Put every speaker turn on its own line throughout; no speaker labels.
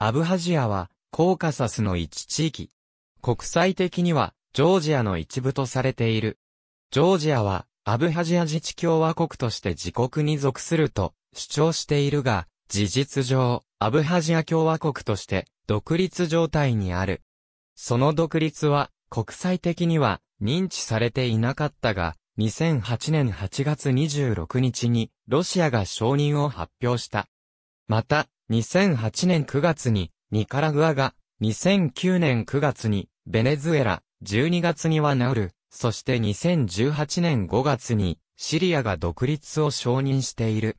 アブハジアは、コーカサスの一地域。国際的には、ジョージアの一部とされている。ジョージアは、アブハジア自治共和国として自国に属すると主張しているが、事実上、アブハジア共和国として独立状態にある。その独立は、国際的には認知されていなかったが、2008年8月26日にロシアが承認を発表した。また、2008年9月にニカラグアが、2009年9月にベネズエラ、12月にはナウル、そして2018年5月にシリアが独立を承認している。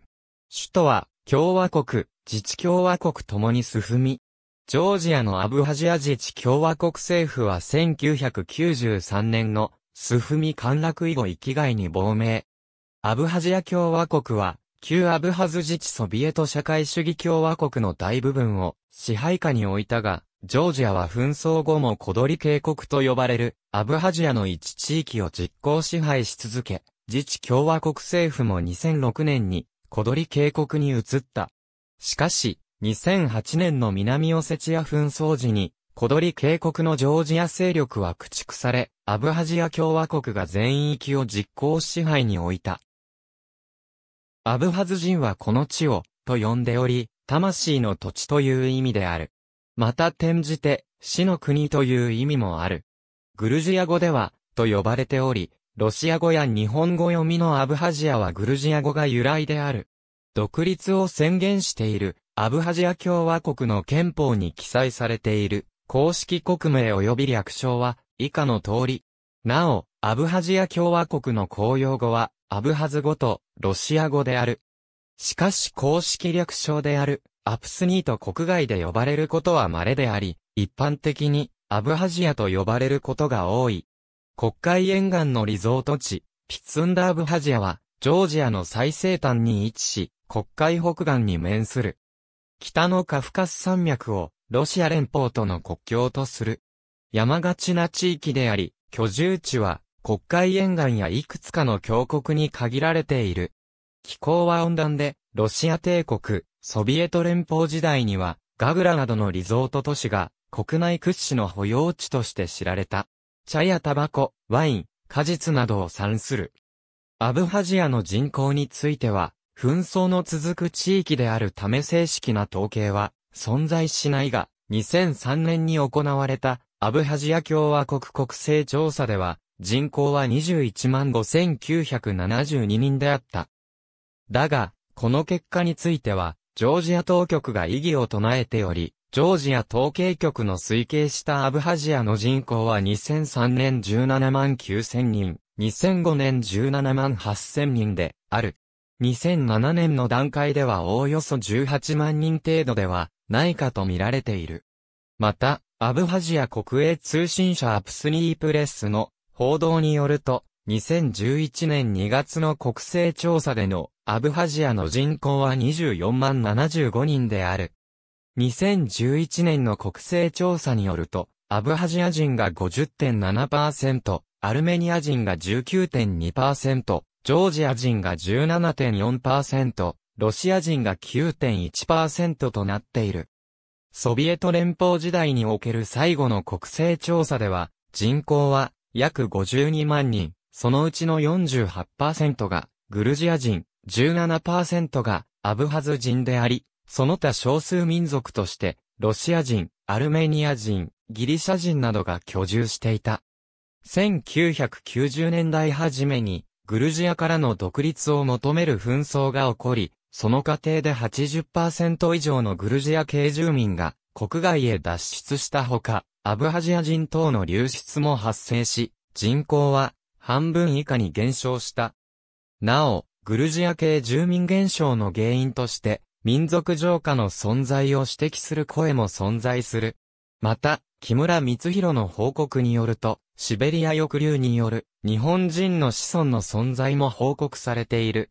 首都は共和国、自治共和国ともに進み。ジョージアのアブハジア自治共和国政府は1993年のスフミ陥落以後域外に亡命。アブハジア共和国は旧アブハズ自治ソビエト社会主義共和国の大部分を支配下に置いたが、ジョージアは紛争後も小鳥渓谷と呼ばれるアブハジアの一地域を実効支配し続け、自治共和国政府も2006年に小鳥渓谷に移った。しかし、2008年の南オセチア紛争時に、小鳥渓谷のジョージア勢力は駆逐され、アブハジア共和国が全域を実効支配に置いた。アブハズ人はこの地を、と呼んでおり、魂の土地という意味である。また転じて、死の国という意味もある。グルジア語では、と呼ばれており、ロシア語や日本語読みのアブハジアはグルジア語が由来である。独立を宣言している、アブハジア共和国の憲法に記載されている、公式国名及び略称は、以下の通り。なお、アブハジア共和国の公用語は、アブハズ語とロシア語である。しかし公式略称である、アプスニーと国外で呼ばれることは稀であり、一般的にアブハジアと呼ばれることが多い。国会沿岸のリゾート地、ピッツンダーブハジアは、ジョージアの最西端に位置し、国会北岸に面する。北のカフカス山脈を、ロシア連邦との国境とする。山がちな地域であり、居住地は、国会沿岸やいくつかの峡谷に限られている。気候は温暖で、ロシア帝国、ソビエト連邦時代には、ガグラなどのリゾート都市が、国内屈指の保養地として知られた。茶やタバコ、ワイン、果実などを産する。アブハジアの人口については、紛争の続く地域であるため正式な統計は存在しないが、2003年に行われたアブハジア共和国国勢調査では、人口は21万5972人であった。だが、この結果については、ジョージア当局が異議を唱えており、ジョージア統計局の推計したアブハジアの人口は2003年17万9000人、2005年17万8000人である。2007年の段階ではおおよそ18万人程度ではないかと見られている。また、アブハジア国営通信社アプスニープレスの報道によると、2011年2月の国勢調査でのアブハジアの人口は24万75人である。2011年の国勢調査によると、アブハジア人が50.7%、アルメニア人が19.2%、ジョージア人が17.4%、ロシア人が9.1%となっている。ソビエト連邦時代における最後の国勢調査では、人口は約52万人、そのうちの48%がグルジア人、17%がアブハズ人であり、その他少数民族として、ロシア人、アルメニア人、ギリシャ人などが居住していた。1990年代初めに、グルジアからの独立を求める紛争が起こり、その過程で80%以上のグルジア系住民が国外へ脱出したほか、アブハジア人等の流出も発生し、人口は半分以下に減少した。なお、グルジア系住民減少の原因として、民族浄化の存在を指摘する声も存在する。また、木村光弘の報告によると、シベリア抑留による日本人の子孫の存在も報告されている。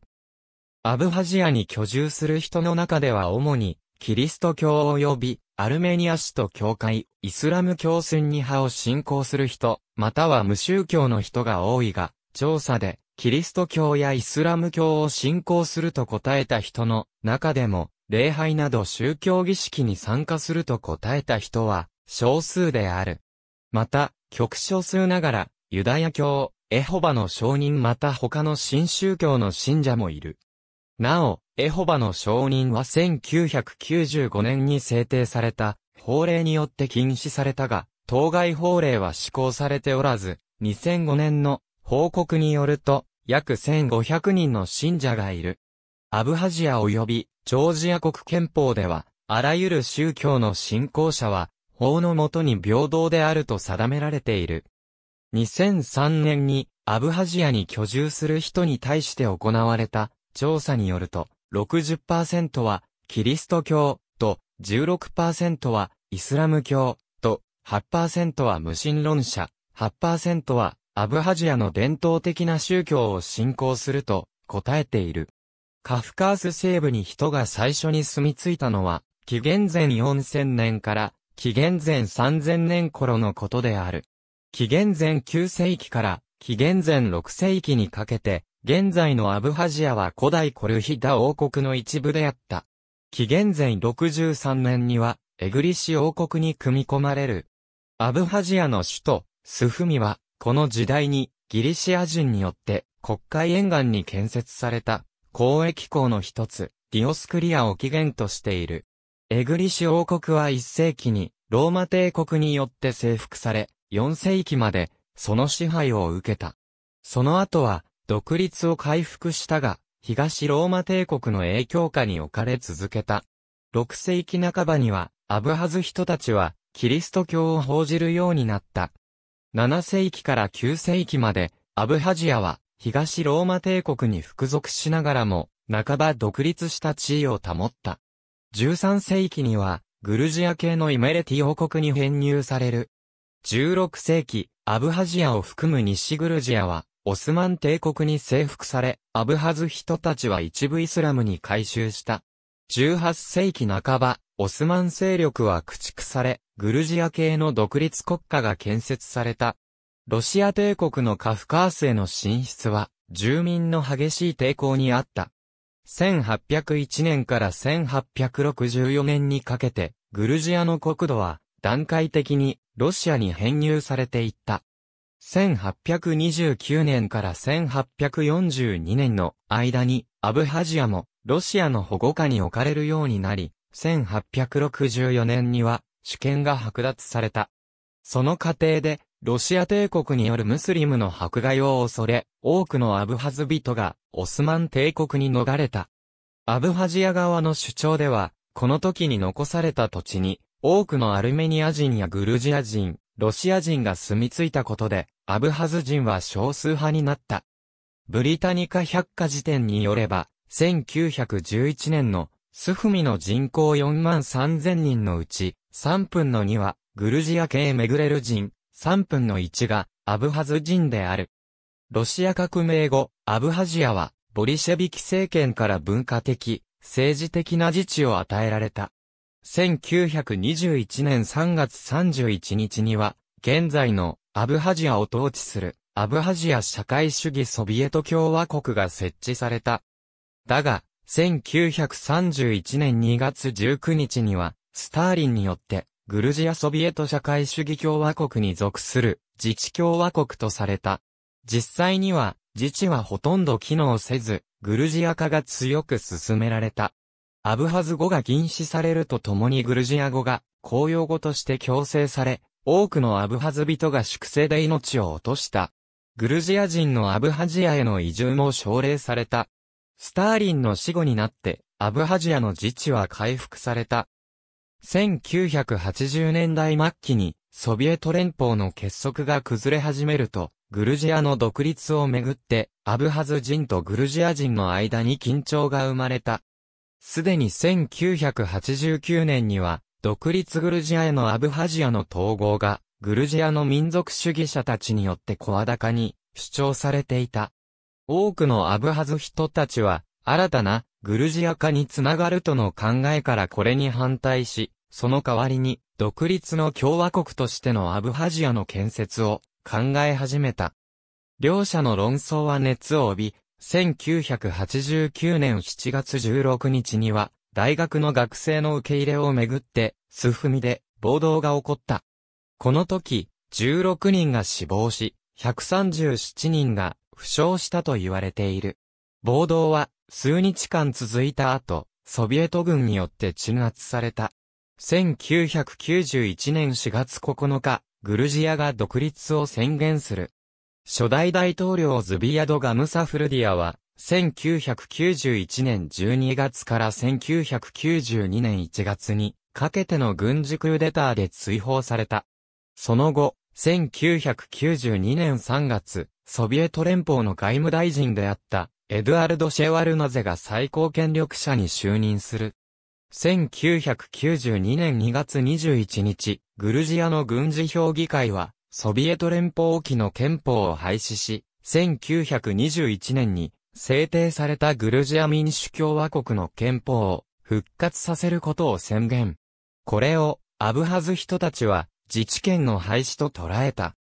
アブハジアに居住する人の中では主に、キリスト教及びアルメニア史と教会、イスラム教戦に派を信仰する人、または無宗教の人が多いが、調査で、キリスト教やイスラム教を信仰すると答えた人の中でも、礼拝など宗教儀式に参加すると答えた人は少数である。また、極少数ながら、ユダヤ教、エホバの証人また他の新宗教の信者もいる。なお、エホバの承認は1995年に制定された法令によって禁止されたが、当該法令は施行されておらず、2005年の報告によると、約1500人の信者がいる。アブハジア及びジョージア国憲法では、あらゆる宗教の信仰者は、法のもとに平等であると定められている。2003年にアブハジアに居住する人に対して行われた調査によると、60%はキリスト教と16%はイスラム教と8%は無神論者、8%はアブハジアの伝統的な宗教を信仰すると答えている。カフカース西部に人が最初に住み着いたのは、紀元前4000年から紀元前3000年頃のことである。紀元前9世紀から紀元前6世紀にかけて、現在のアブハジアは古代コルヒダ王国の一部であった。紀元前63年には、エグリシ王国に組み込まれる。アブハジアの首都、スフミは、この時代に、ギリシア人によって、国会沿岸に建設された、交易港の一つ、ディオスクリアを起源としている。エグリシ王国は1世紀に、ローマ帝国によって征服され、4世紀まで、その支配を受けた。その後は、独立を回復したが、東ローマ帝国の影響下に置かれ続けた。6世紀半ばには、アブハズ人たちは、キリスト教を報じるようになった。7世紀から9世紀まで、アブハジアは、東ローマ帝国に服属しながらも、半ば独立した地位を保った。13世紀には、グルジア系のイメレティ王国に編入される。16世紀、アブハジアを含む西グルジアは、オスマン帝国に征服され、アブハズ人たちは一部イスラムに改宗した。18世紀半ば、オスマン勢力は駆逐され、グルジア系の独立国家が建設された。ロシア帝国のカフカースへの進出は、住民の激しい抵抗にあった。1801年から1864年にかけて、グルジアの国土は、段階的にロシアに編入されていった。1829年から1842年の間にアブハジアもロシアの保護下に置かれるようになり、1864年には主権が剥奪された。その過程でロシア帝国によるムスリムの迫害を恐れ、多くのアブハズ人がオスマン帝国に逃れた。アブハジア側の主張では、この時に残された土地に、多くのアルメニア人やグルジア人、ロシア人が住み着いたことで、アブハズ人は少数派になった。ブリタニカ百科辞典によれば、1911年のスフミの人口4万3000人のうち、3分の2はグルジア系メグレル人、3分の1がアブハズ人である。ロシア革命後、アブハジアはボリシェビキ政権から文化的、政治的な自治を与えられた。1921年3月31日には、現在のアブハジアを統治する、アブハジア社会主義ソビエト共和国が設置された。だが、1931年2月19日には、スターリンによって、グルジアソビエト社会主義共和国に属する自治共和国とされた。実際には、自治はほとんど機能せず、グルジア化が強く進められた。アブハズ語が禁止されるとともにグルジア語が公用語として強制され、多くのアブハズ人が粛清で命を落とした。グルジア人のアブハジアへの移住も奨励された。スターリンの死後になって、アブハジアの自治は回復された。1980年代末期に、ソビエト連邦の結束が崩れ始めると、グルジアの独立をめぐって、アブハズ人とグルジア人の間に緊張が生まれた。すでに1989年には、独立グルジアへのアブハジアの統合が、グルジアの民族主義者たちによって声高に主張されていた。多くのアブハズ人たちは、新たなグルジア化につながるとの考えからこれに反対し、その代わりに、独立の共和国としてのアブハジアの建設を考え始めた。両者の論争は熱を帯び、1989年7月16日には、大学の学生の受け入れをめぐって、スフミで暴動が起こった。この時、16人が死亡し、137人が負傷したと言われている。暴動は数日間続いた後、ソビエト軍によって鎮圧された。1991年4月9日、グルジアが独立を宣言する。初代大統領ズビアド・ガムサフルディアは、1991年12月から1992年1月にかけての軍事クーデターで追放された。その後、1992年3月、ソビエト連邦の外務大臣であったエドゥアルド・シェワルナゼが最高権力者に就任する。1992年2月21日、グルジアの軍事評議会は、ソビエト連邦期の憲法を廃止し、1921年に制定されたグルジア民主共和国の憲法を復活させることを宣言。これをアブハズ人たちは自治権の廃止と捉えた。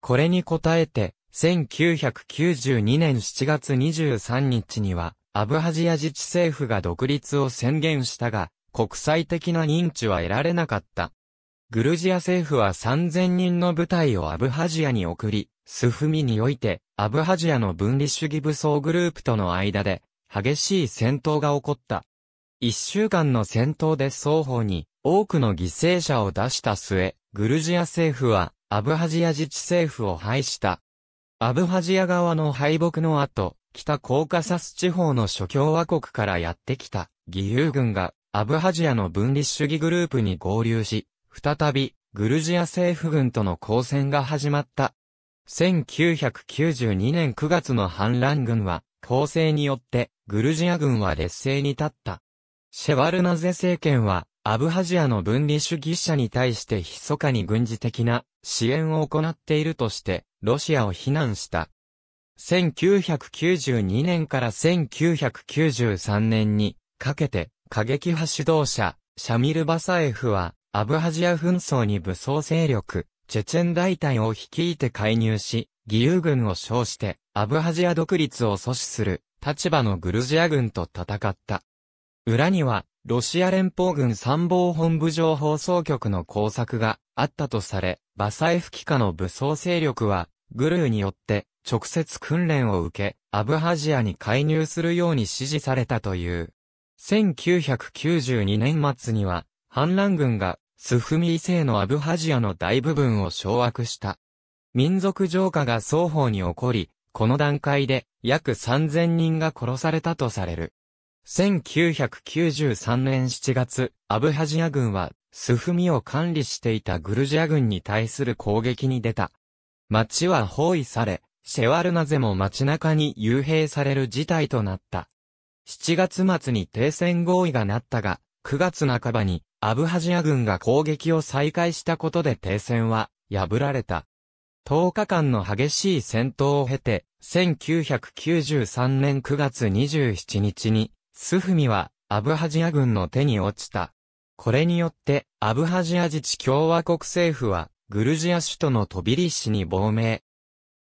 これに応えて、1992年7月23日には、アブハジア自治政府が独立を宣言したが、国際的な認知は得られなかった。グルジア政府は3000人の部隊をアブハジアに送り、スフミにおいて、アブハジアの分離主義武装グループとの間で、激しい戦闘が起こった。一週間の戦闘で双方に、多くの犠牲者を出した末、グルジア政府は、アブハジア自治政府を廃した。アブハジア側の敗北の後、北コーカサス地方の諸共和国からやってきた義勇軍がアブハジアの分離主義グループに合流し、再び、グルジア政府軍との交戦が始まった。1992年9月の反乱軍は、攻勢によって、グルジア軍は劣勢に立った。シェワルナゼ政権は、アブハジアの分離主義者に対して密かに軍事的な支援を行っているとして、ロシアを非難した。1992年から1993年にかけて過激派指導者、シャミル・バサエフはアブハジア紛争に武装勢力、チェチェン大隊を率いて介入し、義勇軍を称して、アブハジア独立を阻止する、立場のグルジア軍と戦った。裏には、ロシア連邦軍参謀本部上放送局の工作があったとされ、バサエフ機下の武装勢力は、グルーによって直接訓練を受け、アブハジアに介入するように指示されたという。1992年末には、反乱軍がスフミ以西のアブハジアの大部分を掌握した。民族浄化が双方に起こり、この段階で約3000人が殺されたとされる。1993年7月、アブハジア軍はスフミを管理していたグルジア軍に対する攻撃に出た。町は包囲され、シェワルナゼも街中に幽閉される事態となった。7月末に停戦合意がなったが、9月半ばにアブハジア軍が攻撃を再開したことで停戦は破られた。10日間の激しい戦闘を経て、1993年9月27日に、スフミはアブハジア軍の手に落ちた。これによって、アブハジア自治共和国政府は、グルジア首都のトビリシに亡命。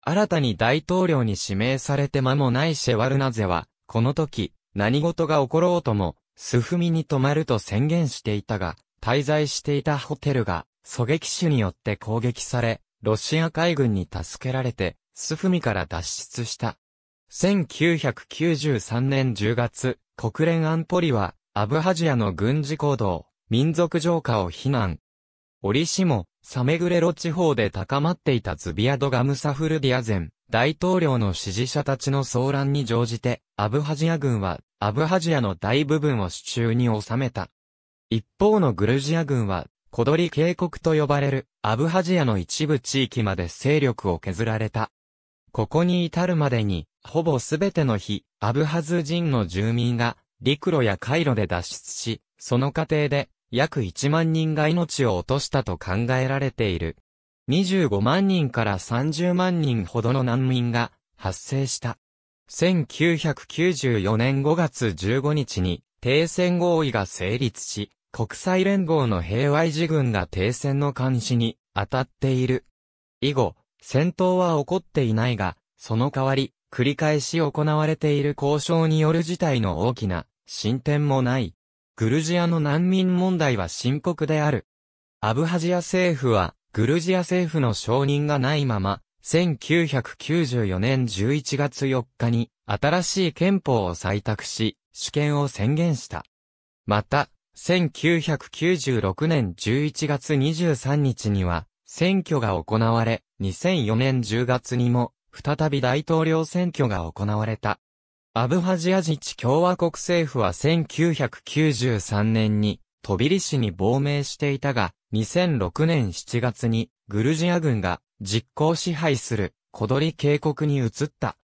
新たに大統領に指名されて間もないシェワルナゼは、この時、何事が起ころうとも、スフミに泊まると宣言していたが、滞在していたホテルが、狙撃手によって攻撃され、ロシア海軍に助けられて、スフミから脱出した。1993年10月、国連安保理は、アブハジアの軍事行動、民族浄化を非難。折しも、サメグレロ地方で高まっていたズビアドガムサフルディアゼン、大統領の支持者たちの騒乱に乗じて、アブハジア軍は、アブハジアの大部分を手中に収めた。一方のグルジア軍は、小鳥渓谷と呼ばれる、アブハジアの一部地域まで勢力を削られた。ここに至るまでに、ほぼすべての日、アブハズ人の住民が、陸路や海路で脱出し、その過程で、約1万人が命を落としたと考えられている。25万人から30万人ほどの難民が発生した。1994年5月15日に停戦合意が成立し、国際連合の平和維持軍が停戦の監視に当たっている。以後、戦闘は起こっていないが、その代わり、繰り返し行われている交渉による事態の大きな進展もない。グルジアの難民問題は深刻である。アブハジア政府はグルジア政府の承認がないまま、1994年11月4日に新しい憲法を採択し、主権を宣言した。また、1996年11月23日には選挙が行われ、2004年10月にも再び大統領選挙が行われた。アブハジア自治共和国政府は1993年にトビリ市に亡命していたが、2006年7月にグルジア軍が実行支配する小鳥渓谷に移った。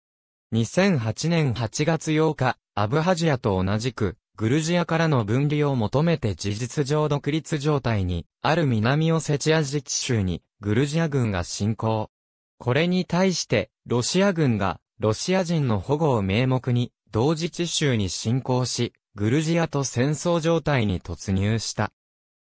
2008年8月8日、アブハジアと同じく、グルジアからの分離を求めて事実上独立状態に、ある南オセチア自治州に、グルジア軍が侵攻。これに対して、ロシア軍が、ロシア人の保護を名目に、同自治州に侵攻し、グルジアと戦争状態に突入した。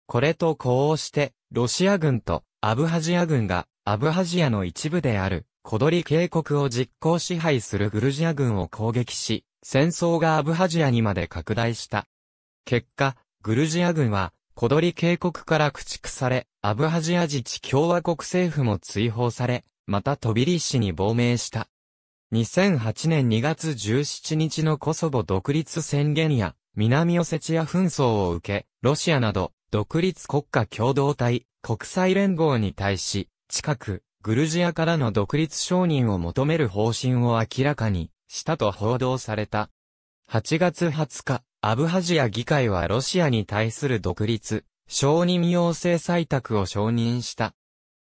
これと呼応して、ロシア軍とアブハジア軍が、アブハジアの一部である、コドリ渓谷を実効支配するグルジア軍を攻撃し、戦争がアブハジアにまで拡大した。結果、グルジア軍は、コドリ渓谷から駆逐され、アブハジア自治共和国政府も追放され、またトビリシに亡命した。2008年2月17日のコソボ独立宣言や、南オセチア紛争を受け、ロシアなど、独立国家共同体、国際連合に対し、近く、グルジアからの独立承認を求める方針を明らかにしたと報道された。8月20日、アブハジア議会はロシアに対する独立、承認要請採択を承認した。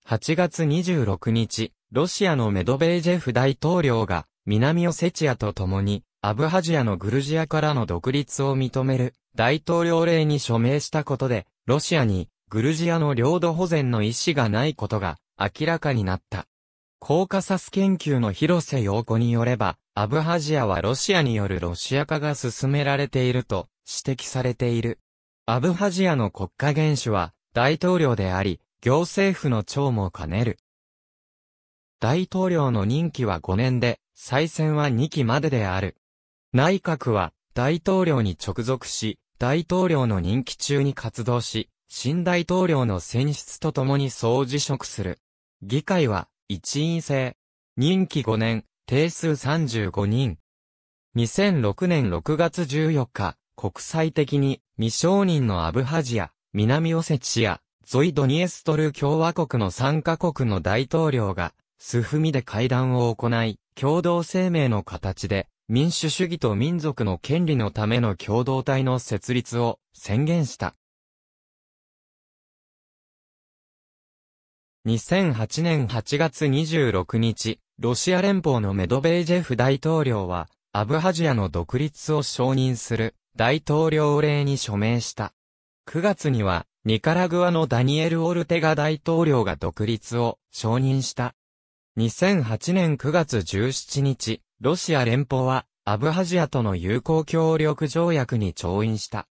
8月26日、ロシアのメドベージェフ大統領が、南オセチアと共に、アブハジアのグルジアからの独立を認める大統領令に署名したことで、ロシアにグルジアの領土保全の意思がないことが明らかになった。コーカサス研究の広瀬陽子によれば、アブハジアはロシアによるロシア化が進められていると指摘されている。アブハジアの国家元首は大統領であり、行政府の長も兼ねる。大統領の任期は5年で、再選は2期までである。内閣は、大統領に直属し、大統領の任期中に活動し、新大統領の選出とともに総辞職する。議会は、一員制。任期5年、定数35人。2006年6月14日、国際的に未承認のアブハジア、南オセチア、ゾイドニエストル共和国の3カ国の大統領がスフミで会談を行い、共同声明の形で、民主主義と民族の権利のための共同体の設立を宣言した。2008年8月26日、ロシア連邦のメドベージェフ大統領は、アブハジアの独立を承認する大統領令に署名した。9月には、ニカラグアのダニエル・オルテガ大統領が独立を承認した。2008年9月17日、ロシア連邦は、アブハジアとの友好協力条約に調印した。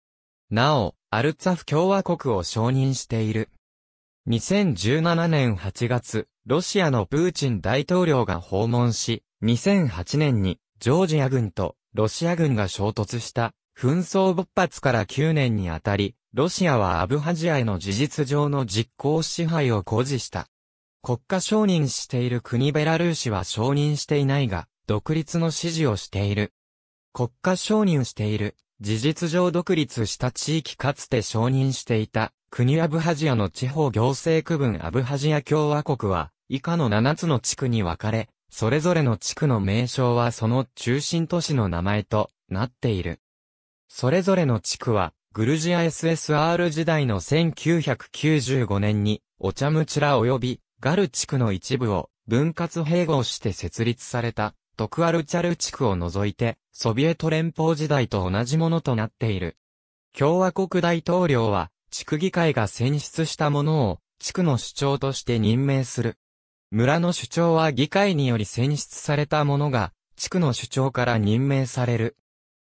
なお、アルツァフ共和国を承認している。2017年8月、ロシアのプーチン大統領が訪問し、2008年に、ジョージア軍とロシア軍が衝突した、紛争勃発から9年にあたり、ロシアはアブハジアへの事実上の実効支配を誇示した。国家承認している国ベラルーシは承認していないが、独立の支持をしている。国家承認している、事実上独立した地域かつて承認していた、国アブハジアの地方行政区分アブハジア共和国は、以下の7つの地区に分かれ、それぞれの地区の名称はその中心都市の名前となっている。それぞれの地区は、グルジア SSR 時代の1995年に、オチャムチュラ及びガル地区の一部を分割併合して設立された、トクアルチャル地区を除いて、ソビエト連邦時代と同じものとなっている。共和国大統領は、地区議会が選出したものを、地区の首長として任命する。村の首長は議会により選出されたものが、地区の首長から任命される。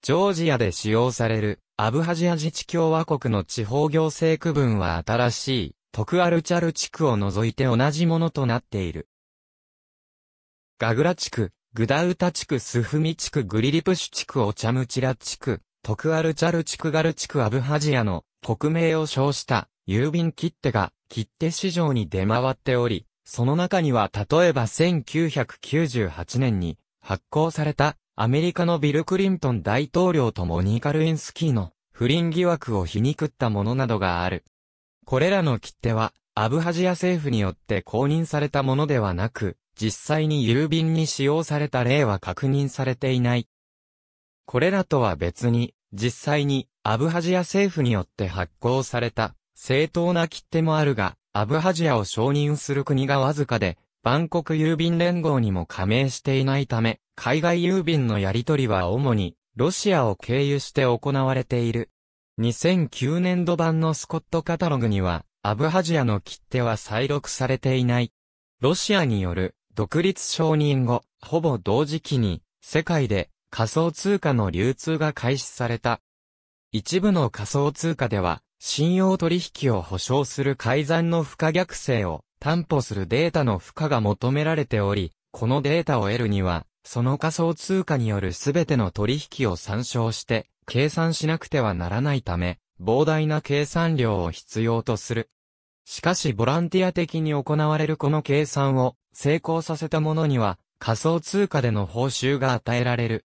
ジョージアで使用される、アブハジア自治共和国の地方行政区分は新しい、徳アルチャル地区を除いて同じものとなっている。ガグラ地区、グダウタ地区、スフミ地区、グリリプシュ地区、オチャムチラ地区、徳アルチャル地区ガル地区アブハジアの国名を称した郵便切手が切手市場に出回っており、その中には例えば1998年に発行されたアメリカのビル・クリントン大統領とモニーカ・ルインスキーの不倫疑惑を皮肉ったものなどがある。これらの切手は、アブハジア政府によって公認されたものではなく、実際に郵便に使用された例は確認されていない。これらとは別に、実際にアブハジア政府によって発行された正当な切手もあるが、アブハジアを承認する国がわずかで、バンコク郵便連合にも加盟していないため、海外郵便のやり取りは主にロシアを経由して行われている。2009年度版のスコットカタログには、アブハジアの切手は再録されていない。ロシアによる独立承認後、ほぼ同時期に、世界で仮想通貨の流通が開始された。一部の仮想通貨では、信用取引を保証する改ざんの不可逆性を担保するデータの負荷が求められており、このデータを得るには、その仮想通貨によるすべての取引を参照して、計算しなくてはならないため、膨大な計算量を必要とする。しかしボランティア的に行われるこの計算を成功させた者には仮想通貨での報酬が与えられる。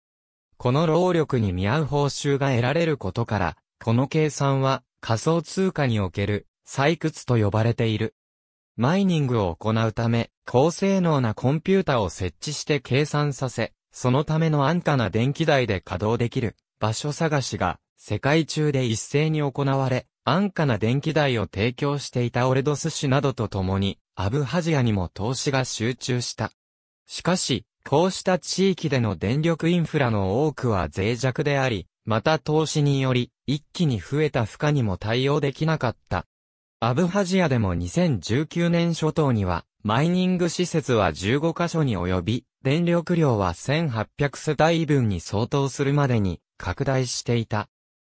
この労力に見合う報酬が得られることから、この計算は仮想通貨における採掘と呼ばれている。マイニングを行うため、高性能なコンピュータを設置して計算させ、そのための安価な電気代で稼働できる。場所探しが世界中で一斉に行われ、安価な電気代を提供していたオレドス氏などと共に、アブハジアにも投資が集中した。しかし、こうした地域での電力インフラの多くは脆弱であり、また投資により、一気に増えた負荷にも対応できなかった。アブハジアでも2019年初頭には、マイニング施設は15カ所に及び、電力量は1800世帯分に相当するまでに拡大していた。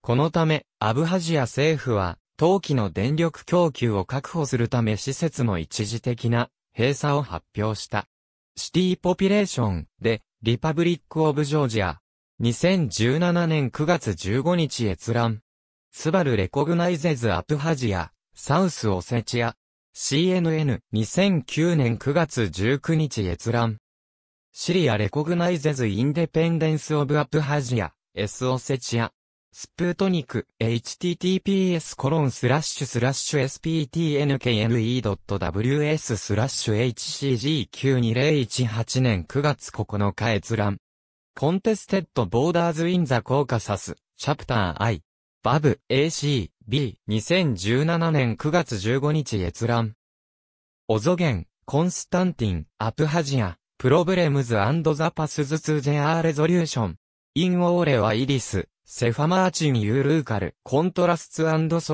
このため、アブハジア政府は、冬季の電力供給を確保するため施設の一時的な閉鎖を発表した。シティポピュレーションで、リパブリック・オブ・ジョージア。2017年9月15日閲覧。スバルレコグナイゼズ・アプハジア、サウス・オセチア。CNN、2009年9月19日閲覧。シリアレコグナイゼズ・インデペンデンス・オブ・アプハジア。S オセチア。スプートニク、https コロンスラッシュスラッシュ sptnkne.ws スラッシュ hcg92018 年9月9日閲覧。コンテステッドボーダーズ・イン・ザ・コーカサス、チャプター I、バブ、AC、B、2017年9月15日閲覧。オゾゲン、コンスタンティン、アプハジア、プロブレムズザ・パスズ・ツー・ゼアー・レゾリューション。インオーレはイリス、セファマーチン・ユールーカル、コントラスツソ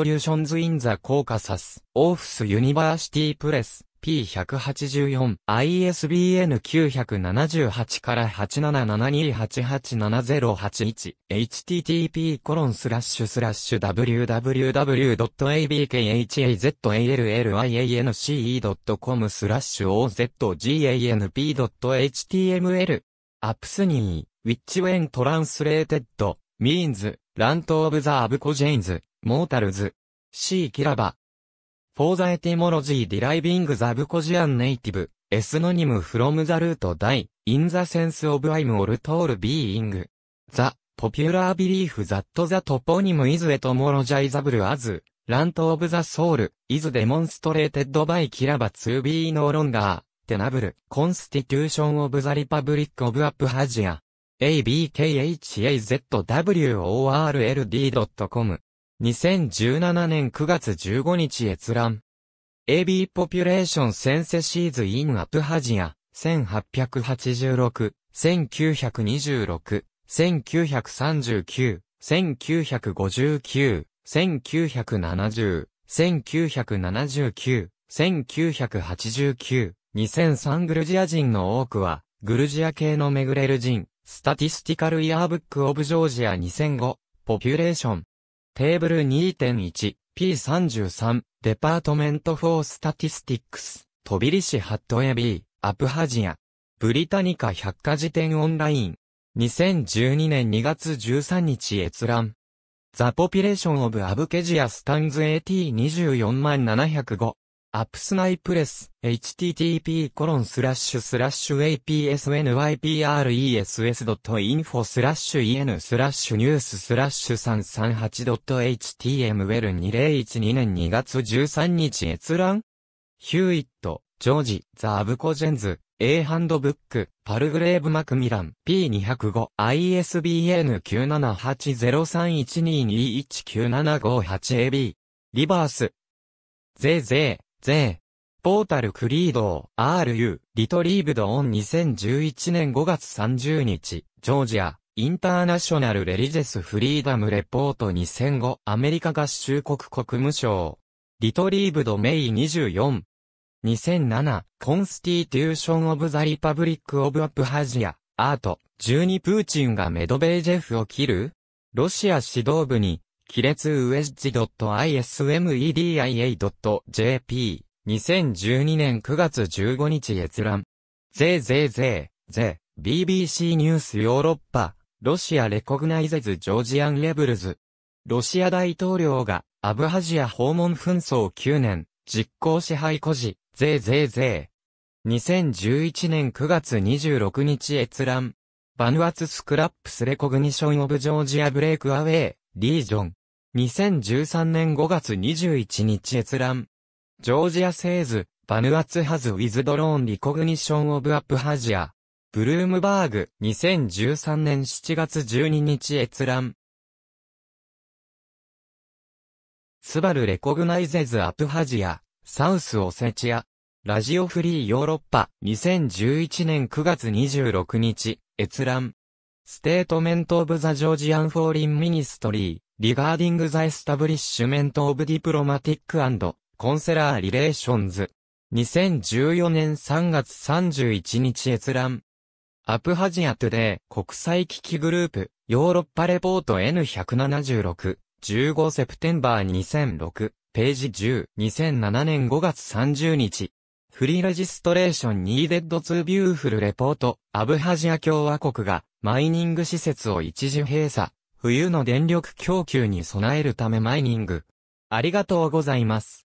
リューションズ・イン・ザ・コーカサス、オーフス・ユニバーシティ・プレス、P184、ISBN 978から8772887081、http コロンスラッシュスラッシュ www.abkhazalliance.com スラッシュ ozganp.html アプスニー which when translated, means, land of the Abkhojains, mortals. see Kiraba. for the etymology deriving the Abkhojian native, e s n o n y m from the root die, in the sense of I'm all tall being. The popular belief that the toponym is etymologizable as, land of the soul, is demonstrated by Kiraba to be no longer. tenable constitution of the Republic of Abkhazia. abkhazworld.com。2017年9月15日閲覧。AB Population Censuses in Abkhazia 1886、1926、1939、1959、1970、1979、1989、2003グルジア人の多くは、グルジア系のめぐれる人、スタティスティカルイヤーブックオブジョージア2005、ポピュレーション。テーブル2.1、P33、デパートメントフォースタティスティックス、トビリシハットエビー、アプハジア。ブリタニカ百科事典オンライン。2012年2月13日閲覧。ザポピュレーションオブアブケジアスタンズ AT24705。アップスナイプレス、http://apsnypres.info スラッシュ en スラッシュニューススラッシュ 338.html2012 年2月13日閲覧ヒューイット、ジョージ、ザ・アブコジェンズ、A ハンドブック、パルグレーブ・マクミラン、P205、ISBN 9780312219758AB、リバース、ぜいぜい。税、ポータルクリード RU、リトリーブドオン2011年5月30日、ジョージア、インターナショナルレリジェスフリーダムレポート2005アメリカ合衆国国務省。リトリーブドメイ24。2007、コンスティテューション・オブ・ザ・リパブリック・オブ・アプハジア、アート、12プーチンがメドベージェフを切るロシア指導部に亀裂ウエッジ .ismedia.jp 2012年9月15日閲覧。ぜぜぜぜ BBC ニュースヨーロッパ、ロシアレコグナイゼズジョージアンレブルズ。ロシア大統領がアブハジア訪問紛争9年、実行支配孤児、ぜぜぜ2011年9月26日閲覧。バヌアツスクラップスレコグニションオブジョージアブレイクアウェイ。リージョン。2013年5月21日閲覧。ジョージア製図、バヌアツハズウィズドローンリコグニションオブアップハジア。ブルームバーグ、2013年7月12日閲覧。スバルレコグナイゼズアプハジア、サウスオセチア。ラジオフリーヨーロッパ、2011年9月26日、閲覧。ステートメント・オブ・ザ・ジョージアン・フォーリン・ミニストリー、リガーディング・ザ・エスタブリッシュメント・オブ・ディプロマティック・アンド、コンセラー・リレーションズ。2014年3月31日閲覧。アプハジアトゥデー国際危機グループ、ヨーロッパレポート N176、15セプテンバー2006、ページ10、2007年5月30日。フリーレジストレーションニーデッドツービューフルレポート、アブハジア共和国がマイニング施設を一時閉鎖、冬の電力供給に備えるためマイニング。ありがとうございます。